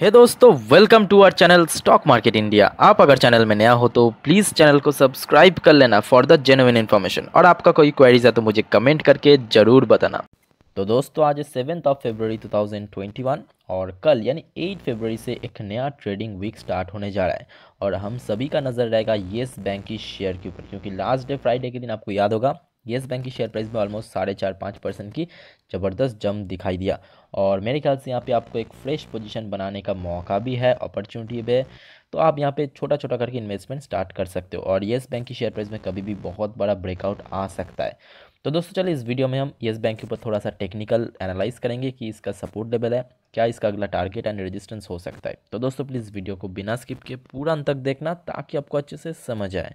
हे hey दोस्तों welcome to our channel stock market India आप अगर चैनल में नया हो तो प्लीज़ चैनल को सब्सक्राइब कर लेना फॉर द जेन्युइन इन्फॉर्मेशन और आपका कोई क्वेरीज है तो मुझे कमेंट करके ज़रूर बताना तो दोस्तों आज सेवन्थ ऑफ फेब्रवरी 2021 और कल यानी 8 फेब्रवरी से एक नया ट्रेडिंग वीक स्टार्ट होने जा रहा है और हम सभी का नज़र रहेगा येस बैंक की शेयर के ऊपर क्योंकि लास्ट डे फ्राइडे के दिन आपको याद होगा येस बैंक की शेयर प्राइस में ऑलमोस्ट साढ़े चार पाँच परसेंट की ज़बरदस्त जम दिखाई दिया और मेरे ख्याल से यहाँ पे आपको एक फ्रेश पोजीशन बनाने का मौका भी है अपॉर्चुनिटी भी है तो आप यहाँ पे छोटा छोटा करके इन्वेस्टमेंट स्टार्ट कर सकते हो और येस बैंक की शेयर प्राइस में कभी भी बहुत बड़ा ब्रेकआउट आ सकता है तो दोस्तों चलिए इस वीडियो में हम येस बैंक के ऊपर थोड़ा सा टेक्निकल एनालाइज करेंगे कि इसका सपोर्ट लेवल है क्या इसका अगला टारगेट एंड रेजिस्टेंस हो सकता है तो दोस्तों प्लीज़ वीडियो को बिना स्किप किए पूरा अंत तक देखना ताकि आपको अच्छे से समझ आए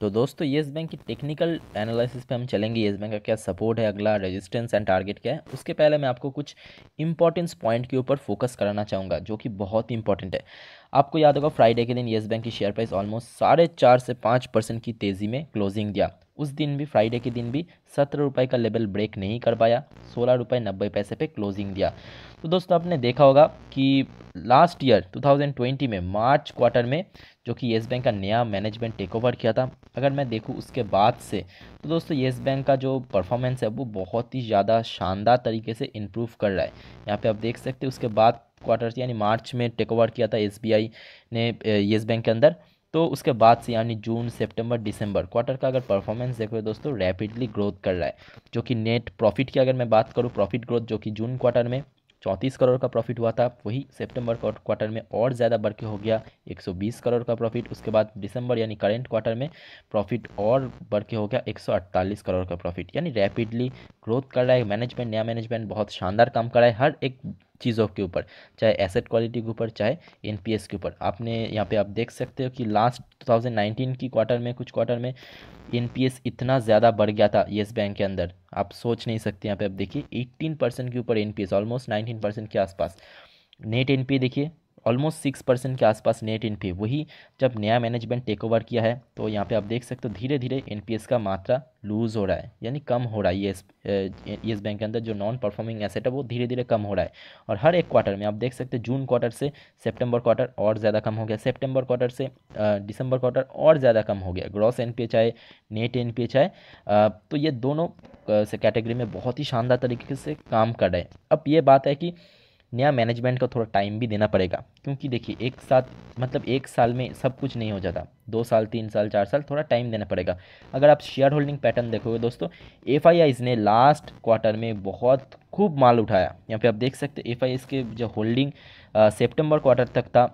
तो दोस्तों येस बैंक की टेक्निकल एनालिसिस पे हम चलेंगे येस बैंक का क्या सपोर्ट है अगला रेजिस्टेंस एंड टारगेट क्या है उसके पहले मैं आपको कुछ इंपॉर्टेंस पॉइंट के ऊपर फोकस कराना चाहूँगा जो कि बहुत इंपॉर्टेंट है आपको याद होगा फ्राइडे के दिन येस बैंक की शेयर प्राइस ऑलमोस्ट साढ़े चार से पाँच परसेंट की तेज़ी में क्लोजिंग दिया उस दिन भी फ्राइडे के दिन भी सत्रह रुपये का लेवल ब्रेक नहीं कर पाया सोलह रुपये नब्बे पैसे पे क्लोजिंग दिया तो दोस्तों आपने देखा होगा कि लास्ट ईयर 2020 में मार्च क्वार्टर में जो कि येस बैंक का नया मैनेजमेंट टेक ओवर किया था अगर मैं देखूँ उसके बाद से तो दोस्तों येस बैंक का जो परफॉर्मेंस है वो बहुत ही ज़्यादा शानदार तरीके से इम्प्रूव कर रहा है यहाँ पर आप देख सकते हैं उसके बाद क्वार्टर यानी मार्च में टेक ओवर किया था एस ने येस बैंक के अंदर तो उसके बाद से यानी जून सितंबर दिसंबर क्वार्टर का अगर परफॉर्मेंस देखो तो दोस्तों रैपिडली ग्रोथ कर रहा है जो कि नेट प्रॉफिट की अगर मैं बात करूँ प्रॉफिट ग्रोथ जो कि जून क्वार्टर में चौंतीस करोड़ का प्रॉफिट हुआ था वही सितंबर क्वार्टर में और ज़्यादा बढ़ के हो गया 120 करोड़ का प्रॉफिट उसके बाद दिसंबर यानी करेंट क्वार्टर में प्रॉफिट और बढ़ के हो गया 148 करोड़ का प्रॉफिट यानी रैपिडली ग्रोथ कर रहा है मैनेजमेंट नया मैनेजमेंट बहुत शानदार काम कर रहा है हर एक चीज़ों के ऊपर चाहे एसेट क्वालिटी के ऊपर चाहे एनपीएस के ऊपर आपने यहाँ पे आप देख सकते हो कि लास्ट 2019 की क्वार्टर में कुछ क्वार्टर में एनपीएस इतना ज़्यादा बढ़ गया था येस बैंक के अंदर आप सोच नहीं सकते यहाँ पे आप देखिए 18 परसेंट के ऊपर एनपीएस ऑलमोस्ट 19 परसेंट के आसपास नेट एनपीए देखिए ऑलमोस्ट सिक्स परसेंट के आसपास नेट इनपी वही जब नया मैनेजमेंट टेक ओवर किया है तो यहाँ पे आप देख सकते हो धीरे धीरे एन का मात्रा लूज़ हो रहा है यानी कम हो रहा है येस येस बैंक के अंदर जो नॉन परफॉर्मिंग एसेट है वो धीरे धीरे कम हो रहा है और हर एक क्वार्टर में आप देख सकते हैं जून क्वार्टर से सेप्टेम्बर क्वार्टर और ज़्यादा कम हो गया सेप्टेम्बर क्वार्टर से डिसम्बर क्वार्टर और ज़्यादा कम हो गया ग्रॉस एन चाहे नेट एन चाहे तो ये दोनों से कैटेगरी में बहुत ही शानदार तरीके से काम कर रहे हैं अब ये बात है कि नया मैनेजमेंट को थोड़ा टाइम भी देना पड़ेगा क्योंकि देखिए एक साथ मतलब एक साल में सब कुछ नहीं हो जाता दो साल तीन साल चार साल थोड़ा टाइम देना पड़ेगा अगर आप शेयर होल्डिंग पैटर्न देखोगे दोस्तों एफ ने लास्ट क्वार्टर में बहुत खूब माल उठाया यहाँ पे आप देख सकते एफ आई के जो होल्डिंग सेप्टेम्बर क्वार्टर तक था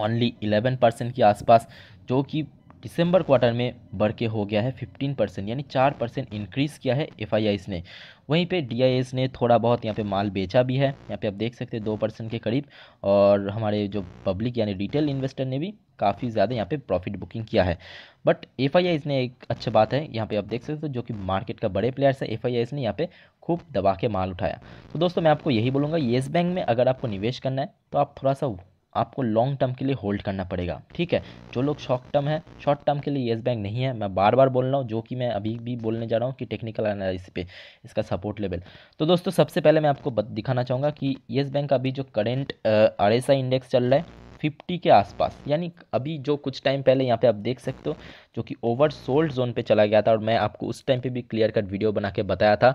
ओनली इलेवन परसेंट के आसपास जो कि दिसंबर क्वार्टर में बढ़ के हो गया है 15 परसेंट यानी चार परसेंट इंक्रीज़ किया है एफ ने वहीं पे डी ने थोड़ा बहुत यहाँ पे माल बेचा भी है यहाँ पे आप देख सकते हैं दो परसेंट के करीब और हमारे जो पब्लिक यानी रिटेल इन्वेस्टर ने भी काफ़ी ज़्यादा यहाँ पे प्रॉफिट बुकिंग किया है बट एफ ने एक अच्छा बात है यहाँ पर आप देख सकते हो जो कि मार्केट का बड़े प्लेयर्स है एफ ने यहाँ पर खूब दबा के माल उठाया तो दोस्तों मैं आपको यही बोलूँगा येस बैंक में अगर आपको निवेश करना है तो आप थोड़ा सा आपको लॉन्ग टर्म के लिए होल्ड करना पड़ेगा ठीक है जो लोग शॉर्ट टर्म है शॉर्ट टर्म के लिए येस बैंक नहीं है मैं बार बार बोल रहा हूँ जो कि मैं अभी भी बोलने जा रहा हूँ कि टेक्निकल एनालिस पे इसका सपोर्ट लेवल तो दोस्तों सबसे पहले मैं आपको दिखाना चाहूँगा कि येस बैंक का अभी जो करेंट आर इंडेक्स चल रहा है फिफ्टी के आसपास यानी अभी जो कुछ टाइम पहले यहाँ पे आप देख सकते हो जो कि ओवर सोल्ड जोन पे चला गया था और मैं आपको उस टाइम पे भी क्लियर कट वीडियो बना के बताया था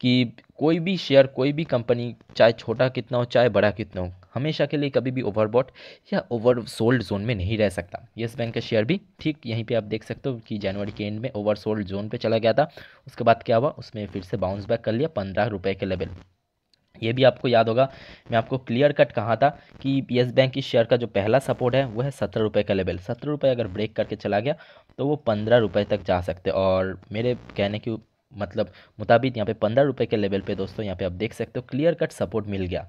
कि कोई भी शेयर कोई भी कंपनी चाहे छोटा कितना हो चाहे बड़ा कितना हो हमेशा के लिए कभी भी ओवरबॉट या ओवर सोल्ड जोन में नहीं रह सकता येस बैंक का शेयर भी ठीक यहीं पे आप देख सकते हो कि जनवरी के एंड में ओवर सोल्ड जोन पे चला गया था उसके बाद क्या हुआ उसमें फिर से बाउंस बैक कर लिया पंद्रह रुपये के लेवल ये भी आपको याद होगा मैं आपको क्लियर कट कहा था कि येस बैंक की शेयर का जो पहला सपोर्ट है वो है सत्रह रुपये का लेवल सत्रह रुपये अगर ब्रेक करके चला गया तो वो पंद्रह रुपये तक जा सकते और मेरे कहने की मतलब मुताबिक यहाँ पे पंद्रह रुपये के लेवल पे दोस्तों यहाँ पे आप देख सकते हो क्लियर कट सपोर्ट मिल गया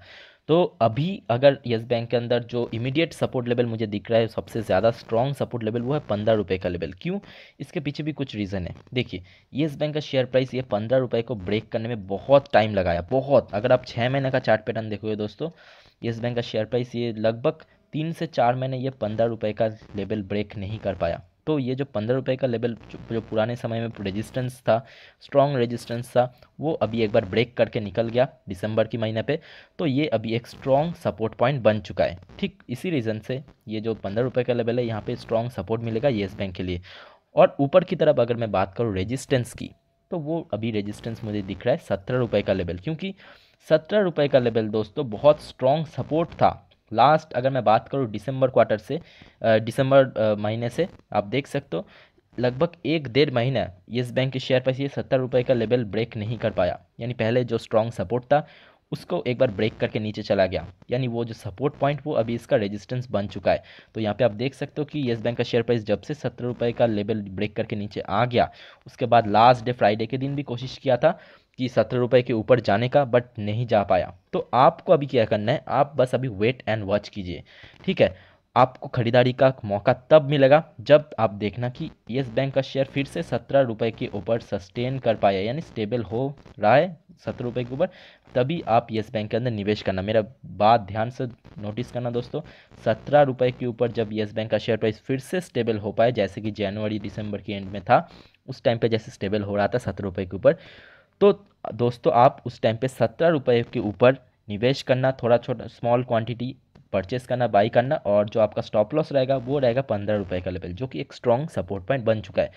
तो अभी अगर येस बैंक के अंदर जो इमीडिएट सपोर्ट लेवल मुझे दिख रहा है सबसे ज़्यादा स्ट्रॉन्ग सपोर्ट लेवल वो है पंद्रह रुपये का लेवल क्यों इसके पीछे भी कुछ रीज़न है देखिए येस बैंक का शेयर प्राइस ये पंद्रह रुपये को ब्रेक करने में बहुत टाइम लगाया बहुत अगर आप छः महीने का चार्ट पैटर्न देखोगे दोस्तों येस बैंक का शेयर प्राइस ये लगभग तीन से चार महीने ये पंद्रह रुपये का लेवल ब्रेक नहीं कर पाया तो ये जो पंद्रह रुपये का लेवल जो, जो पुराने समय में रेजिस्टेंस था स्ट्रॉन्ग रेजिस्टेंस था वो अभी एक बार ब्रेक करके निकल गया दिसंबर की महीने पे तो ये अभी एक स्ट्रॉन्ग सपोर्ट पॉइंट बन चुका है ठीक इसी रीज़न से ये जो पंद्रह रुपये का लेवल है यहाँ पे स्ट्रॉन्ग सपोर्ट मिलेगा येस बैंक के लिए और ऊपर की तरफ अगर मैं बात करूँ रजिस्टेंस की तो वो अभी रजिस्टेंस मुझे दिख रहा है सत्रह रुपये का लेवल क्योंकि सत्रह रुपये का लेवल दोस्तों बहुत स्ट्रॉन्ग सपोर्ट था लास्ट अगर मैं बात करूँ दिसंबर क्वार्टर से दिसंबर महीने से आप देख सकते हो लगभग एक डेढ़ महीना येस बैंक के शेयर प्राइस ये सत्तर रुपये का लेवल ब्रेक नहीं कर पाया यानी पहले जो स्ट्रॉन्ग सपोर्ट था उसको एक बार ब्रेक करके नीचे चला गया यानी वो जो सपोर्ट पॉइंट वो अभी इसका रेजिस्टेंस बन चुका है तो यहाँ पे आप देख सकते हो कि येस बैंक का शेयर प्राइस जब से सत्तर रुपये का लेवल ब्रेक करके नीचे आ गया उसके बाद लास्ट डे फ्राइडे के दिन भी कोशिश किया था कि सत्रह रुपये के ऊपर जाने का बट नहीं जा पाया तो आपको अभी क्या करना है आप बस अभी वेट एंड वॉच कीजिए ठीक है आपको ख़रीदारी का मौका तब मिलेगा जब आप देखना कि येस बैंक का शेयर फिर से सत्रह रुपये के ऊपर सस्टेन कर पाया यानी स्टेबल हो रहा है सत्रह रुपये के ऊपर तभी आप येस बैंक के अंदर निवेश करना मेरा बात ध्यान से नोटिस करना दोस्तों सत्रह रुपये के ऊपर जब येस बैंक का शेयर प्राइस फिर से स्टेबल हो पाया जैसे कि जनवरी दिसंबर के एंड में था उस टाइम पर जैसे स्टेबल हो रहा था सत्रह रुपये के ऊपर तो दोस्तों आप उस टाइम पे सत्रह रुपये के ऊपर निवेश करना थोड़ा छोटा स्मॉल क्वांटिटी परचेस करना बाई करना और जो आपका स्टॉप लॉस रहेगा वो रहेगा पंद्रह रुपये का लेवल जो कि एक स्ट्रॉन्ग सपोर्ट पॉइंट बन चुका है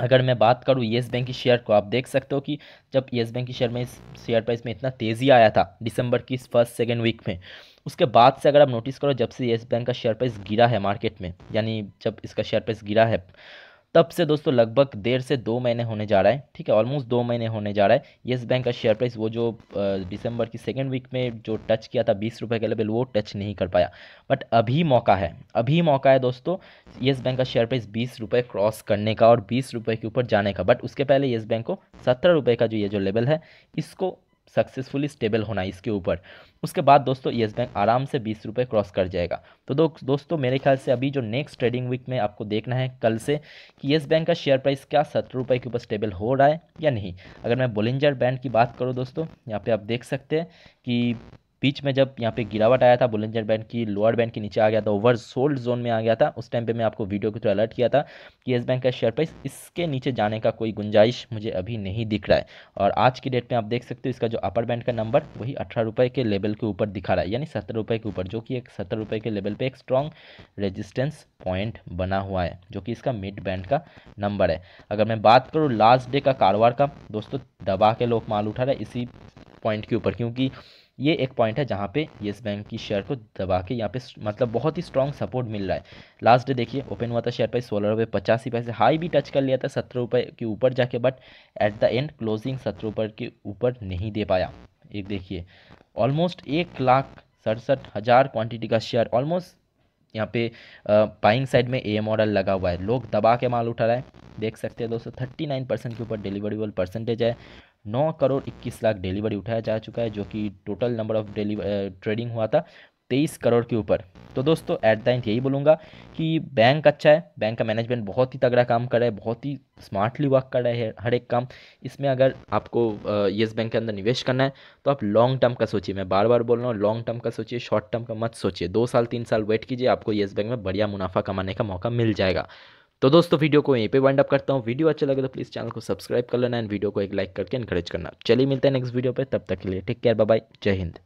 अगर मैं बात करूँ येस बैंक की शेयर को आप देख सकते हो कि जब येस बैंक की शेयर में शेयर प्राइस में इतना तेज़ी आया था दिसंबर की फर्स्ट सेकेंड वीक में उसके बाद से अगर आप नोटिस करो जब से येस बैंक का शेयर प्राइस गिरा है मार्केट में यानी जब इसका शेयर प्राइस गिरा है तब से दोस्तों लगभग डेढ़ से दो महीने होने जा रहा है ठीक है ऑलमोस्ट दो महीने होने जा रहा है येस बैंक का शेयर प्राइस वो जो दिसंबर की सेकेंड वीक में जो टच किया था बीस रुपये के लेवल वो टच नहीं कर पाया बट अभी मौका है अभी मौका है दोस्तों येस बैंक का शेयर प्राइस बीस रुपये क्रॉस करने का और बीस रुपये के ऊपर जाने का बट उसके पहले येस बैंक को सत्रह रुपये का जो ये जो लेवल है इसको सक्सेसफुली स्टेबल होना इसके ऊपर उसके बाद दोस्तों येस बैंक आराम से बीस रुपये क्रॉस कर जाएगा तो दो, दोस्तों मेरे ख्याल से अभी जो नेक्स्ट ट्रेडिंग वीक में आपको देखना है कल से कि येस बैंक का शेयर प्राइस क्या सत्रह रुपये के ऊपर स्टेबल हो रहा है या नहीं अगर मैं बोलिंजर बैंड की बात करूँ दोस्तों यहाँ पर आप देख सकते हैं कि बीच में जब यहाँ पे गिरावट आया था बुलंदर बैंड की लोअर बैंड के नीचे आ गया था ओवर सोल्ड जोन में आ गया था उस टाइम पे मैं आपको वीडियो के थ्रू अलर्ट किया था कि येस बैंक का शेयर प्राइस इसके नीचे जाने का कोई गुंजाइश मुझे अभी नहीं दिख रहा है और आज की डेट में आप देख सकते हो इसका जो अपर बैंड का नंबर वही अठारह रुपये के लेवल के ऊपर दिखा रहा है यानी सत्तर रुपये के ऊपर जो कि एक सत्तर रुपये के लेवल पर एक स्ट्रॉन्ग रेजिस्टेंस पॉइंट बना हुआ है जो कि इसका मिड बैंड का नंबर है अगर मैं बात करूँ लास्ट डे का कारोबार का दोस्तों दबा के लोग माल उठा रहे इसी पॉइंट के ऊपर क्योंकि ये एक पॉइंट है जहाँ पे येस बैंक की शेयर को दबा के यहाँ पे मतलब बहुत ही स्ट्रॉन्ग सपोर्ट मिल रहा है लास्ट डे देखिए ओपन हुआ था शेयर प्राइस सोलह रुपये पचासी पैसे हाई भी टच कर लिया था सत्रह रुपये के ऊपर जाके but at the end closing सत्रह रुपये के ऊपर नहीं दे पाया एक देखिए ऑलमोस्ट एक लाख सड़सठ हज़ार क्वान्टिटी का शेयर ऑलमोस्ट यहाँ पे बाइंग साइड में ए एम ऑर्डर लगा हुआ है लोग दबा के माल उठा रहा है देख सकते हैं दोस्तों थर्टी नाइन परसेंट के ऊपर डिलीवरेबल परसेंटेज है नौ करोड़ इक्कीस लाख डिलीवरी उठाया जा चुका है जो कि टोटल नंबर ऑफ ट्रेडिंग हुआ था तेईस करोड़ के ऊपर तो दोस्तों एट द एंड यही बोलूँगा कि बैंक अच्छा है बैंक का मैनेजमेंट बहुत ही तगड़ा काम कर रहा है बहुत ही स्मार्टली वर्क कर रहा है हर एक काम इसमें अगर आपको येस uh, बैंक के अंदर निवेश करना है तो आप लॉन्ग टर्म का सोचिए मैं बार बार बोल रहा हूँ लॉन्ग टर्म का सोचिए शॉर्ट टर्म का मत सोचिए दो साल तीन साल वेट कीजिए आपको येस बैंक में बढ़िया मुनाफा कमाने का मौका मिल जाएगा तो दोस्तों वीडियो को यहीं पे वाइंड अप करता हूँ वीडियो अच्छा लगे तो प्लीज़ चैनल को सब्सक्राइब कर लेना एंड वीडियो को एक लाइक करके इनकरेज करना चलिए मिलते हैं नेक्स्ट वीडियो पर तब तक के लिए टेक केयर बाय जय हिंद